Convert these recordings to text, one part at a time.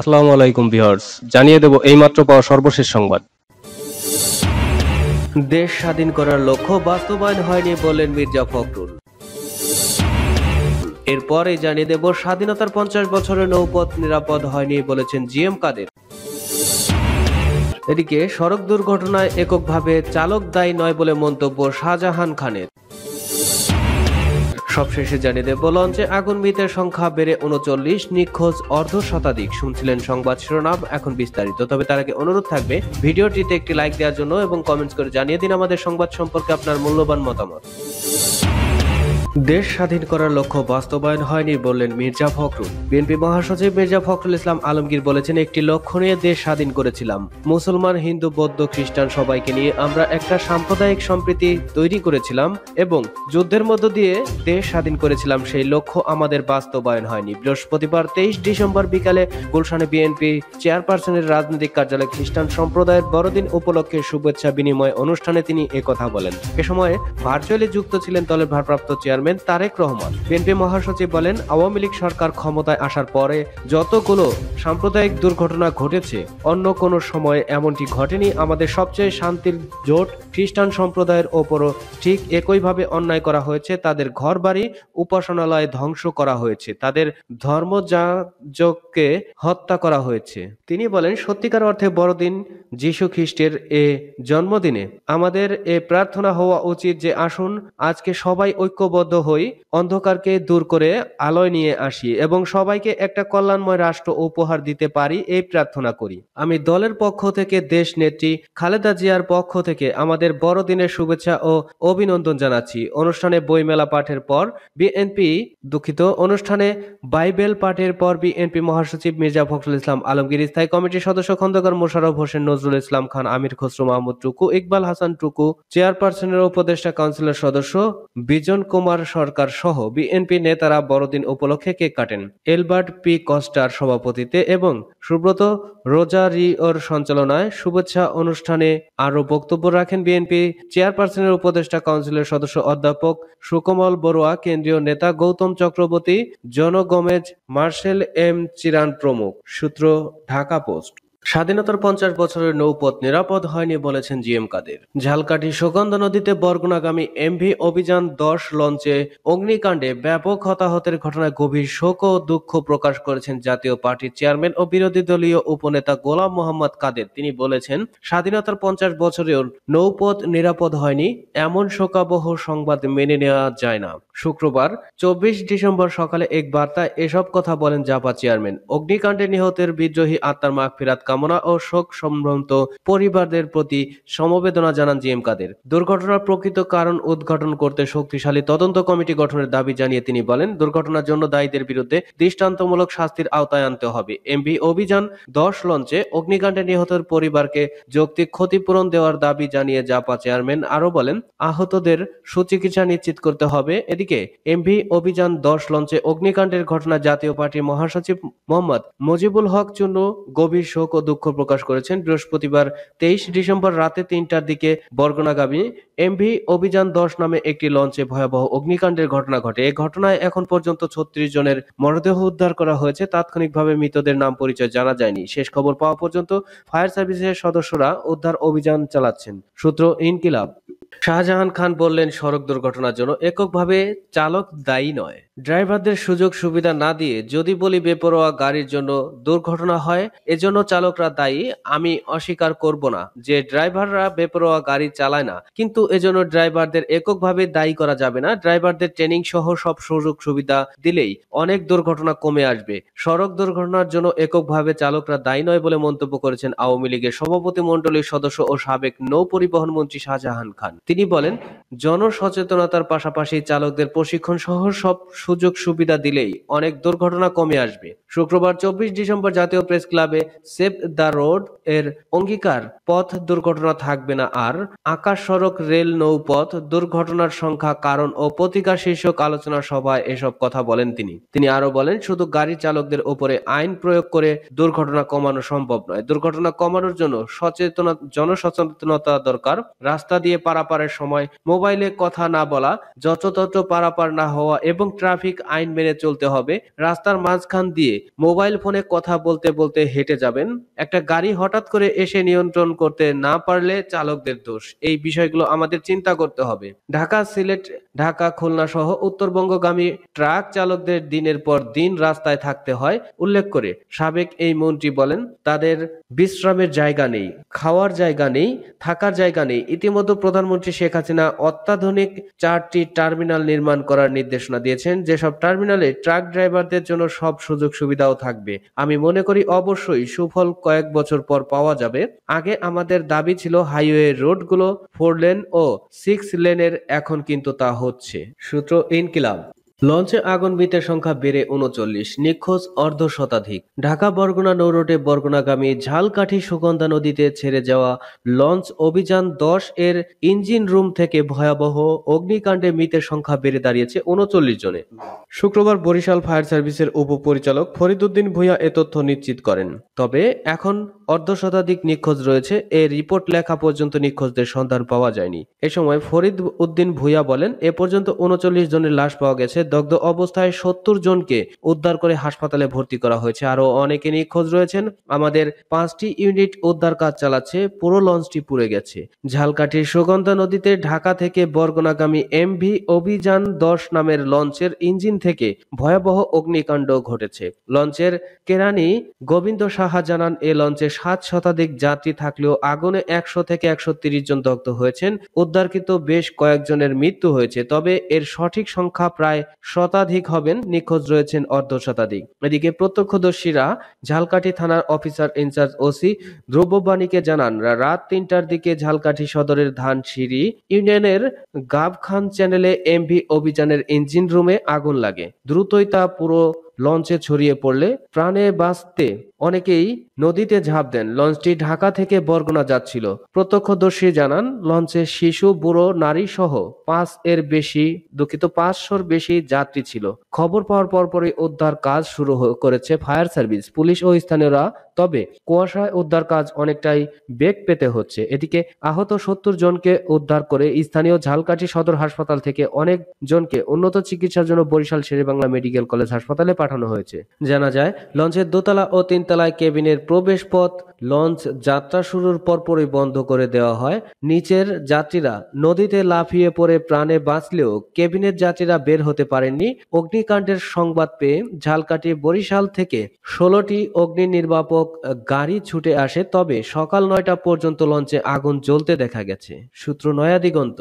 আসসালামু আলাইকুম ভিউয়ার্স জানিয়ে দেব এইমাত্র পাওয়া সর্বশেষ সংবাদ দেশ স্বাধীন করার লক্ষ্য বাস্তবায়ন হয়নি বললেন মির্জা ফখরুল এরপরে জানিয়ে দেব স্বাধীনতার পঞ্চাশ বছরের নৌপথ নিরাপদ হয়নি বলেছেন জি এম কাদের এদিকে সড়ক দুর্ঘটনায় এককভাবে চালক দায়ী নয় বলে মন্তব্য শাহজাহান খানের সবশেষে জানিয়ে দেব লঞ্চে আগুন মৃতের সংখ্যা বেড়ে উনচল্লিশ নিখোঁজ অর্ধ শতাধিক শুনছিলেন সংবাদ শিরোনাম এখন বিস্তারিত তবে তার আগে অনুরোধ থাকবে ভিডিওটিতে একটি লাইক দেওয়ার জন্য এবং কমেন্টস করে জানিয়ে দিন আমাদের সংবাদ সম্পর্কে আপনার মূল্যবান মতামত দেশ স্বাধীন করার লক্ষ্য বাস্তবায়ন হয়নি বললেন মির্জা ফখরুল বিএনপি মহাসচিব মির্জা ফখরুল ইসলাম আলমগীর বলেছেন একটি লক্ষ্য নিয়ে দেশ স্বাধীন করেছিলাম মুসলমান হিন্দু বৌদ্ধ খ্রিস্টান সবাইকে নিয়ে আমরা একটা সাম্প্রদায়িক সম্প্রীতি তৈরি করেছিলাম এবং যুদ্ধের মধ্য দিয়ে দেশ স্বাধীন করেছিলাম সেই লক্ষ্য আমাদের বাস্তবায়ন হয়নি বৃহস্পতিবার তেইশ ডিসেম্বর বিকালে গুলশানে বিএনপি চেয়ারপারসনের রাজনৈতিক কার্যালয়ে খ্রিস্টান সম্প্রদায়ের বড়দিন উপলক্ষে শুভেচ্ছা বিনিময় অনুষ্ঠানে তিনি একথা বলেন এ সময় ভার্চুয়ালি যুক্ত ছিলেন দলের ভারপ্রাপ্ত chairman chairman Tarique Rahman BNP মহাসচিব বলেন আওয়ামী লীগ সরকার ক্ষমতায় আসার পরে যতগুলো সাম্প্রদায়িক দুর্ঘটনা ঘটেছে অন্য কোনো সময়ে এমনটি ঘটেনি আমাদের সবচেয়ে শান্তির জোট খ্রিস্টান সম্প্রদায়ের ওপরও ঠিক একইভাবে অন্যায় করা হয়েছে তাদের ঘরবাড়ি উপাসনালয় ধ্বংস করা হয়েছে তাদের ধর্মযাজককে হত্যা করা হয়েছে তিনি বলেন সত্যিকার অর্থে বড়দিন যীশু খ্রিস্টের এ জন্মদিনে আমাদের এ প্রার্থনা হওয়া উচিত যে আসুন আজকে সবাই ঐক্যবদ্ধ হই অন্ধকারকে দূর করে আলোয় নিয়ে আসি এবং সবাইকে একটা কল্যাণময় রাষ্ট্র উপহার দিতে পারি এই প্রার্থনা করি আমি দলের পক্ষ থেকে দেশ নেত্রী খালেদা জিয়ার পক্ষ থেকে আমাদের আমাদের বড়দিনের শুভেচ্ছা ও অভিনন্দন জানাচ্ছি অনুষ্ঠানে বইমেলা পাঠের পর বিএনপি দুঃখিত অনুষ্ঠানে বাইবেল পাঠের পর বিএনপি মহাসচিব মির্জা ফখরুল ইসলাম আলমগীর স্থায়ী কমিটির সদস্য খন্দকার মোশারফ হোসেন নজরুল ইসলাম খান আমির খসরু মাহমুদ টুকু ইকবাল হাসান টুকু চেয়ারপারসনের উপদেষ্টা কাউন্সিলের সদস্য বিজন কুমার সরকার সহ বিএনপি নেতারা বড়দিন উপলক্ষে কেক কাটেন এলবার্ট পি কস্টার সভাপতিতে এবং সুব্রত রোজারিওর সঞ্চালনায় শুভেচ্ছা অনুষ্ঠানে আরও বক্তব্য রাখেন বিএনপি চেয়ারপারসনের উপদেষ্টা কাউন্সিলের সদস্য অধ্যাপক সুকমল বড়ুয়া কেন্দ্রীয় নেতা Gautam Chakraborty John Marshall M Chiran প্রমুখ সূত্র ঢাকা পোস্ট স্বাধীনতার পঞ্চাশ বছরের নৌপথ নিরাপদ হয়নি বলেছেন জি এম কাদের ঝালকাঠি সুগন্ধা নদীতে বরগুনাগামী এমভি অভিযান দশ লঞ্চে অগ্নিকাণ্ডে ব্যাপক হতাহতের ঘটনায় গভীর শোক ও দুঃখ প্রকাশ করেছেন জাতীয় পার্টির চেয়ারম্যান ও বিরোধী দলীয় উপনেতা গোলাম মোহাম্মদ কাদের তিনি বলেছেন স্বাধীনতার পঞ্চাশ বছরেও নৌপথ নিরাপদ হয়নি এমন শোকাবহ সংবাদ মেনে নেওয়া যায় না শুক্রবার চব্বিশ ডিসেম্বর সকালে এক বার্তায় এসব কথা বলেন জাপা চেয়ারম্যান অগ্নিকাণ্ডে নিহতের বিদ্রোহী আত্মার মাগফিরাত কামনা ও শোক সম্ভ্রান্ত পরিবারদের প্রতি সমবেদনা জানান জিএম কাদের দুর্ঘটনার প্রকৃত কারণ উদ্ঘাটন করতে শক্তিশালী তদন্ত কমিটি গঠনের দাবি জানিয়ে তিনি বলেন দুর্ঘটনার জন্য দায়ীদের বিরুদ্ধে দৃষ্টান্তমূলক শাস্তির আওতায় আনতে হবে এমবি অভিযান দশ লঞ্চে অগ্নিকাণ্ডে নিহতের পরিবারকে যৌক্তিক ক্ষতিপূরণ দেওয়ার দাবি জানিয়ে জাপা চেয়ারম্যান আরো বলেন আহতদের সুচিকিৎসা নিশ্চিত করতে হবে এদিকে এমভি অভিযান দশ লঞ্চে অগ্নিকাণ্ডের ঘটনা জাতীয় পার্টির মহাসচিব মোহাম্মদ মুজিবুল হক চুন্নু গভীর শোক ও দুঃখ প্রকাশ করেছেন বৃহস্পতিবার তেইশ ডিসেম্বর রাতে তিনটার দিকে বরগুনাগামী এমভি অভিযান দশ নামে একটি লঞ্চে ভয়াবহ অগ্নিকাণ্ডের ঘটনা ঘটে এ ঘটনায় এখন পর্যন্ত ছত্রিশ জনের মরদেহ উদ্ধার করা হয়েছে তাৎক্ষণিকভাবে মৃতদের নাম পরিচয় জানা যায়নি শেষ খবর পাওয়া পর্যন্ত ফায়ার সার্ভিসের সদস্যরা উদ্ধার অভিযান চালাচ্ছেন সূত্র ইনকিলাব শাহজাহান খান বললেন সড়ক দুর্ঘটনার জন্য এককভাবে চালক দায়ী নয় ড্রাইভারদের সুযোগ সুবিধা না দিয়ে যদি বলি বেপরোয়া গাড়ির জন্য দুর্ঘটনা হয় এজন্য চালকরা দায়ী আমি অস্বীকার করব না যে ড্রাইভাররা বেপরোয়া গাড়ি চালায় না কিন্তু এজন্য ড্রাইভারদের এককভাবে দায়ী করা যাবে না ড্রাইভারদের ট্রেনিং সহ সব সুযোগ সুবিধা দিলেই অনেক দুর্ঘটনা কমে আসবে সড়ক দুর্ঘটনার জন্য এককভাবে চালকরা দায়ী নয় বলে মন্তব্য করেছেন আওয়ামী লীগের সভাপতি মন্ডলীর সদস্য ও সাবেক নৌ পরিবহন মন্ত্রী শাহজাহান খান তিনি বলেন জনসচেতনতার পাশাপাশি চালকদের প্রশিক্ষণ সহ সব সুযোগ সুবিধা দিলেই অনেক দুর্ঘটনা কমে আসবে শুক্রবার চব্বিশ ডিসেম্বর জাতীয় প্রেস ক্লাবে সেভ দ্য রোড এর অঙ্গীকার পথ দুর্ঘটনা থাকবে না আর আকাশ সড়ক রেল নৌপথ দুর্ঘটনার সংখ্যা কারণ ও প্রতিকার শীর্ষক আলোচনা সভায় এসব কথা বলেন তিনি তিনি আরো বলেন শুধু গাড়ি চালকদের উপরে আইন প্রয়োগ করে দুর্ঘটনা কমানো সম্ভব নয় দুর্ঘটনা কমানোর জন্য সচেতন জনসচেতনতা দরকার রাস্তা দিয়ে পারাপারের সময় মোবাইলে কথা না বলা যথাযথ পারাপার না হওয়া এবং ট্রাফিক ট্রাফিক আইন মেনে চলতে হবে রাস্তার মাঝখান দিয়ে মোবাইল ফোনে কথা বলতে বলতে হেঁটে যাবেন একটা গাড়ি হঠাৎ করে এসে নিয়ন্ত্রণ করতে না পারলে চালকদের দোষ এই বিষয়গুলো আমাদের চিন্তা করতে হবে ঢাকা সিলেট ঢাকা খুলনা সহ উত্তরবঙ্গগামী ট্রাক চালকদের দিনের পর দিন রাস্তায় থাকতে হয় উল্লেখ করে সাবেক এই মন্ত্রী বলেন তাদের বিশ্রামের জায়গা নেই খাওয়ার জায়গা নেই থাকার জায়গা নেই ইতিমধ্যে প্রধানমন্ত্রী শেখ হাসিনা অত্যাধুনিক চারটি টার্মিনাল নির্মাণ করার নির্দেশনা দিয়েছেন যেসব টার্মিনালে ট্রাক ড্রাইভারদের জন্য সব সুযোগ সুবিধাও থাকবে আমি মনে করি অবশ্যই সুফল কয়েক বছর পর পাওয়া যাবে আগে আমাদের দাবি ছিল হাইওয়ে রোডগুলো ফোর লেন ও সিক্স লেনের এখন কিন্তু তা হচ্ছে সূত্র ইনকিলাব লঞ্চে আগুনবিতের সংখ্যা বেড়ে উনচল্লিশ নিখোঁজ অর্ধ শতাধিক ঢাকা বরগুনা নৌরোডে বরগুনাগামী ঝালকাঠি সুগন্ধা নদীতে ছেড়ে যাওয়া লঞ্চ অভিযান দশ এর ইঞ্জিন রুম থেকে ভয়াবহ অগ্নিকাণ্ডে মৃতের সংখ্যা বেড়ে দাঁড়িয়েছে উনচল্লিশ জনে শুক্রবার বরিশাল ফায়ার সার্ভিসের উপপরিচালক ফরিদুদ্দিন ভূঁইয়া এ তথ্য নিশ্চিত করেন তবে এখন অর্ধশতাধিক নিখোঁজ রয়েছে এ রিপোর্ট লেখা পর্যন্ত নিখোঁজদের সন্ধান পাওয়া যায়নি এ সময় ফরিদ উদ্দিন ভুইয়া বলেন এ পর্যন্ত উনচল্লিশ জনের লাশ পাওয়া গেছে দগ্ধ অবস্থায় সত্তর জনকে উদ্ধার করে হাসপাতালে ভর্তি করা হয়েছে আরও অনেকে নিখোঁজ রয়েছেন আমাদের পাঁচটি ইউনিট উদ্ধার কাজ চালাচ্ছে পুরো লঞ্চটি পুড়ে গেছে ঝালকাঠির সুগন্ধা নদীতে ঢাকা থেকে এম এমভি অভিযান দশ নামের লঞ্চের ইঞ্জিন থেকে ভয়াবহ অগ্নিকাণ্ড ঘটেছে লঞ্চের কেরানি গোবিন্দ সাহা জানান এ লঞ্চে সাত শতাধিক যাত্রী থাকলেও আগুনে একশো থেকে একশো জন দগ্ধ হয়েছেন উদ্ধারকৃত বেশ কয়েকজনের মৃত্যু হয়েছে তবে এর সঠিক সংখ্যা প্রায় শতাধিক হবেন নিখোঁজ রয়েছেন অর্ধ শতাধিক এদিকে প্রত্যক্ষদর্শীরা ঝালকাঠি থানার অফিসার ইনচার্জ ওসি দ্রব্যবাণীকে জানান রাত তিনটার দিকে ঝালকাঠি সদরের সিঁড়ি ইউনিয়নের গাবখান চ্যানেলে এমভি অভিযানের ইঞ্জিন রুমে আগুন লাগে দ্রুতই তা পুরো লঞ্চে ছড়িয়ে পড়লে প্রাণে বাঁচতে অনেকেই নদীতে ঝাঁপ দেন লঞ্চটি ঢাকা থেকে বরগুনা যাচ্ছিল প্রত্যক্ষদর্শী জানান লঞ্চে শিশু বুড়ো নারী সহ পাঁচ এর বেশি দুঃখিত পাঁচশোর বেশি যাত্রী ছিল খবর পাওয়ার পরপরই উদ্ধার কাজ শুরু করেছে ফায়ার সার্ভিস পুলিশ ও স্থানীয়রা তবে কুয়াশায় উদ্ধার কাজ অনেকটাই বেগ পেতে হচ্ছে এদিকে আহত সত্তর জনকে উদ্ধার করে স্থানীয় ঝালকাঠি সদর হাসপাতাল থেকে অনেক জনকে উন্নত চিকিৎসার জন্য বরিশাল শেরেবাংলা মেডিকেল কলেজ হাসপাতালে পাঠানো হয়েছে জানা যায় লঞ্চের দোতলা ও তিনতলায় কেবিনের প্রবেশ পথ লঞ্চ যাত্রা শুরুর পরপরই বন্ধ করে দেওয়া হয় নিচের যাত্রীরা নদীতে লাফিয়ে পড়ে প্রাণে বাঁচলেও কেবিনের যাত্রীরা বের হতে পারেননি অগ্নিকাণ্ডের সংবাদ পেয়ে ঝালকাটি বরিশাল থেকে ষোলোটি অগ্নি নির্বাপক গাড়ি ছুটে আসে তবে সকাল নয়টা পর্যন্ত লঞ্চে আগুন জ্বলতে দেখা গেছে সূত্র নয়া দিগন্ত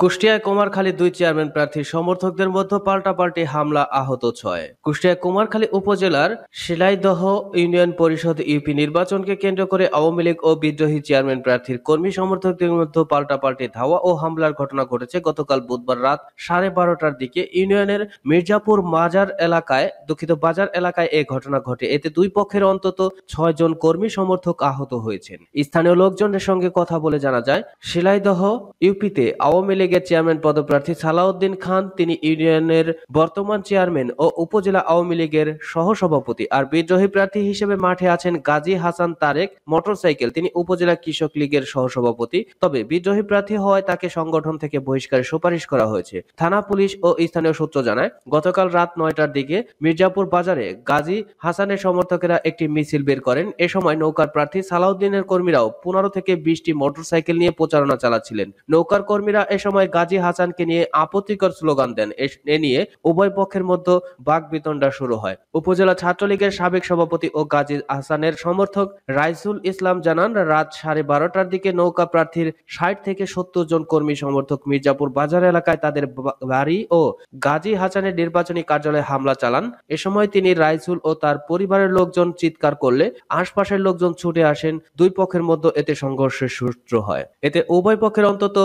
কুষ্টিয়ায় কুমারখালী দুই চেয়ারম্যান প্রার্থীর সমর্থকদের মধ্যে পাল্টাপাল্টি হামলা আহত ছয় কুষ্টিয়ায় কুমারখালী উপজেলার শিলাইদহ ইউনিয়ন পরিষদ ইউপি নির্বাচনকে কেন্দ্র করে আওয়ামী লীগ ও বিদ্রোহী চেয়ারম্যান প্রার্থীর কর্মী সমর্থকদের মধ্যে পাল্টাপাল্টি ধাওয়া ও হামলার ঘটনা ঘটেছে গতকাল বুধবার রাত সাড়ে বারোটার দিকে ইউনিয়নের মির্জাপুর মাজার এলাকায় দুঃখিত বাজার এলাকায় এই ঘটনা ঘটে এতে দুই পক্ষের অন্তত ছয় জন কর্মী সমর্থক আহত হয়েছেন স্থানীয় লোকজনের সঙ্গে কথা বলে জানা যায় শিলাইদহ ইউপিতে আওয়ামী লীগ লীগের চেয়ারম্যান পদপ্রার্থী সালাউদ্দিন খান তিনি ইউনিয়নের বর্তমান চেয়ারম্যান ও উপজেলা আওয়ামী লীগের সহসভাপতি আর বিদ্রোহী প্রার্থী হিসেবে মাঠে আছেন গাজী হাসান তারেক মোটরসাইকেল তিনি উপজেলা কৃষক লীগের সহসভাপতি তবে বিদ্রোহী প্রার্থী হওয়ায় তাকে সংগঠন থেকে বহিষ্কারের সুপারিশ করা হয়েছে থানা পুলিশ ও স্থানীয় সূত্র জানায় গতকাল রাত নয়টার দিকে মির্জাপুর বাজারে গাজী হাসানের সমর্থকেরা একটি মিছিল বের করেন এ সময় নৌকার প্রার্থী সালাউদ্দিনের কর্মীরাও পনেরো থেকে বিশটি মোটরসাইকেল নিয়ে প্রচারণা চালাচ্ছিলেন নৌকার কর্মীরা এ সময় সময় গাজী হাসানকে নিয়ে আপত্তিকর স্লোগান দেন এ নিয়ে উভয় পক্ষের মধ্যে বাক বিতণ্ডা শুরু হয় উপজেলা ছাত্রলীগের সাবেক সভাপতি ও গাজী হাসানের সমর্থক রাইসুল ইসলাম জানান রাত সাড়ে বারোটার দিকে নৌকা প্রার্থীর ষাট থেকে সত্তর জন কর্মী সমর্থক মির্জাপুর বাজার এলাকায় তাদের বাড়ি ও গাজী হাসানের নির্বাচনী কার্যালয়ে হামলা চালান এ সময় তিনি রাইসুল ও তার পরিবারের লোকজন চিৎকার করলে আশপাশের লোকজন ছুটে আসেন দুই পক্ষের মধ্যে এতে সংঘর্ষের সূত্র হয় এতে উভয় পক্ষের অন্তত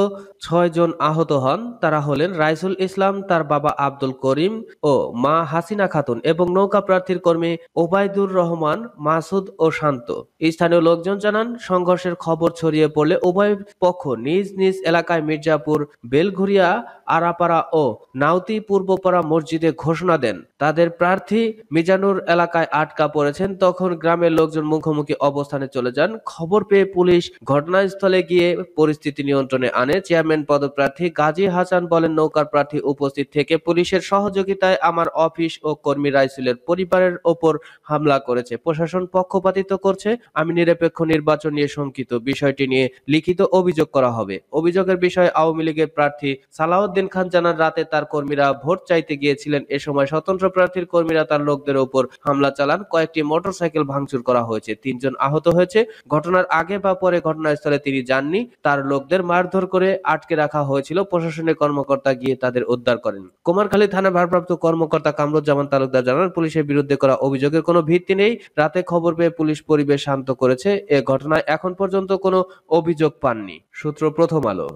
ছয় জন আহত হন তারা হলেন রাইসুল ইসলাম তার বাবা আব্দুল করিম ও মা হাসিনা খাতুন এবং নৌকা প্রার্থীর কর্মী ওবায়দুর রহমান মাসুদ ও শান্ত স্থানীয় লোকজন জানান সংঘর্ষের খবর ছড়িয়ে পড়লে উভয় পক্ষ নিজ নিজ এলাকায় মির্জাপুর বেলঘুরিয়া আরাপাড়া ও নাউতি পূর্বপাড়া মসজিদে ঘোষণা দেন তাদের প্রার্থী মিজানুর এলাকায় আটকা পড়েছেন তখন গ্রামের লোকজন মুখোমুখি অবস্থানে চলে যান খবর পেয়ে পুলিশ ঘটনাস্থলে গিয়ে পরিস্থিতি নিয়ন্ত্রণে আনে চেয়ারম্যান পদপ্রার্থী প্রার্থী গাজী হাসান বলেন নৌকার প্রার্থী উপস্থিত থেকে পুলিশের সহযোগিতায় আমার অফিস ও কর্মী রাইসুলের পরিবারের ওপর হামলা করেছে প্রশাসন পক্ষপাতিত করছে আমি নিরপেক্ষ নির্বাচন নিয়ে শঙ্কিত বিষয়টি নিয়ে লিখিত অভিযোগ করা হবে অভিযোগের বিষয়ে আওয়ামী লীগের প্রার্থী সালাউদ্দিন খান জানার রাতে তার কর্মীরা ভোট চাইতে গিয়েছিলেন এ সময় স্বতন্ত্র প্রার্থীর কর্মীরা তার লোকদের ওপর হামলা চালান কয়েকটি মোটরসাইকেল ভাঙচুর করা হয়েছে তিনজন আহত হয়েছে ঘটনার আগে বা পরে ঘটনাস্থলে তিনি যাননি তার লোকদের মারধর করে আটকে রাখা হয়েছে হয়েছিল প্রশাসনের কর্মকর্তা গিয়ে তাদের উদ্ধার করেন কুমারখালী থানার ভারপ্রাপ্ত কর্মকর্তা কামরুজ্জামান তালুকদার জানান পুলিশের বিরুদ্ধে করা অভিযোগের কোনো ভিত্তি নেই রাতে খবর পেয়ে পুলিশ পরিবেশ শান্ত করেছে এ ঘটনায় এখন পর্যন্ত কোনো অভিযোগ পাননি সূত্র প্রথম আলো